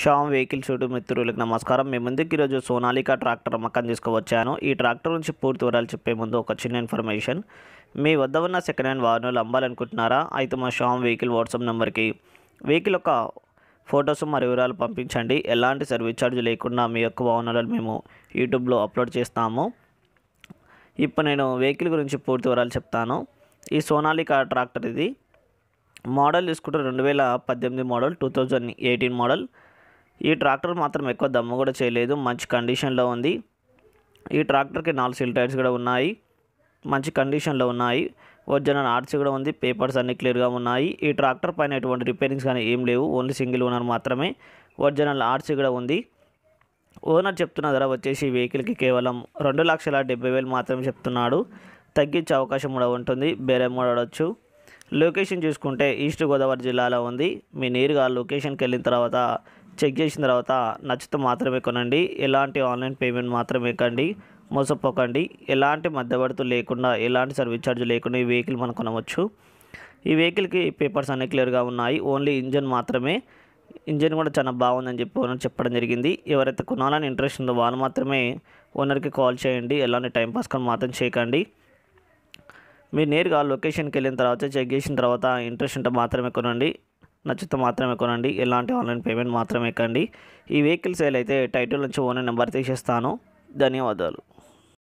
Sam vehicle shoot మిత్రులకు నమస్కారం మీ ముందుకు ఈరోజు సోనాలికా ట్రాక్టర్ అమ్మకం తీసుకువచ్చాను ఈ ట్రాక్టర్ నుంచి పూర్తి వివరాలు చెప్పే ముందు ఒక చిన్న ఇన్ఫర్మేషన్ మీ వద్ద ఉన్న సెకండ్ హ్యాండ్ వాహనాలు అమ్మాలనుకుంటున్నారా అయితే మా షామ్ వెహికల్ వాట్సాప్ నెంబర్కి వెహికల్ యొక్క ఫొటోస్ మరియు వివరాలు పంపించండి ఎలాంటి సర్వీస్ ఛార్జ్ లేకుండా మీ యొక్క వాహనాలను మేము యూట్యూబ్లో అప్లోడ్ చేస్తాము ఇప్పుడు నేను వెహికల్ గురించి పూర్తి వివరాలు చెప్తాను ఈ సోనాలికా ట్రాక్టర్ ఇది మోడల్ తీసుకుంటే రెండు వేల పద్దెనిమిది model two thousand eighteen model ఈ ట్రాక్టర్ మాత్రం ఎక్కువ దమ్ము కూడా చేయలేదు మంచి కండిషన్లో ఉంది ఈ ట్రాక్టర్కి నాలుగు సీల్ టైర్స్ కూడా ఉన్నాయి మంచి కండిషన్లో ఉన్నాయి ఒరిజినల్ ఆర్ట్స్ కూడా ఉంది పేపర్స్ అన్నీ క్లియర్గా ఉన్నాయి ఈ ట్రాక్టర్ పైన ఎటువంటి రిపేరింగ్స్ కానీ ఏం లేవు ఓన్లీ సింగిల్ ఓనర్ మాత్రమే ఒరిజినల్ ఆర్ట్స్ కూడా ఉంది ఓనర్ చెప్తున్న ధర వచ్చేసి వెహికల్కి కేవలం రెండు లక్షల డెబ్బై వేలు మాత్రమే చెప్తున్నాడు తగ్గించే అవకాశం కూడా ఉంటుంది బేరే మూడవచ్చు లొకేషన్ చూసుకుంటే ఈస్ట్ గోదావరి జిల్లాలో ఉంది మీ నేరుగా లొకేషన్కి వెళ్ళిన తర్వాత చెక్ చేసిన తర్వాత నచ్చితే మాత్రమే కొనండి ఎలాంటి ఆన్లైన్ పేమెంట్ మాత్రమే కండి మోసపోకండి ఎలాంటి మధ్యవర్తులు లేకుండా ఎలాంటి సర్వీస్ ఛార్జ్ లేకుండా ఈ వెహికల్ మనం కొనవచ్చు ఈ వెహికల్కి పేపర్స్ అన్నీ క్లియర్గా ఉన్నాయి ఓన్లీ ఇంజన్ మాత్రమే ఇంజన్ కూడా చాలా బాగుందని చెప్పి ఓనర్ చెప్పడం జరిగింది ఎవరైతే కొనాలని ఇంట్రెస్ట్ ఉందో వాళ్ళు మాత్రమే ఓనర్కి కాల్ చేయండి ఎలాంటి పాస్ కానీ మాత్రం చేయకండి మీరు నేరుగా లొకేషన్కి వెళ్ళిన తర్వాత చెక్ చేసిన తర్వాత ఇంట్రెస్ట్ ఉంటే మాత్రమే కొనండి నచ్చితే మాత్రమే కొనండి ఎలాంటి ఆన్లైన్ పేమెంట్ మాత్రమే కండి ఈ వెహికల్ సేల్ అయితే టైటిల్ నుంచి ఓనర్ నెంబర్ తీసేస్తాను ధన్యవాదాలు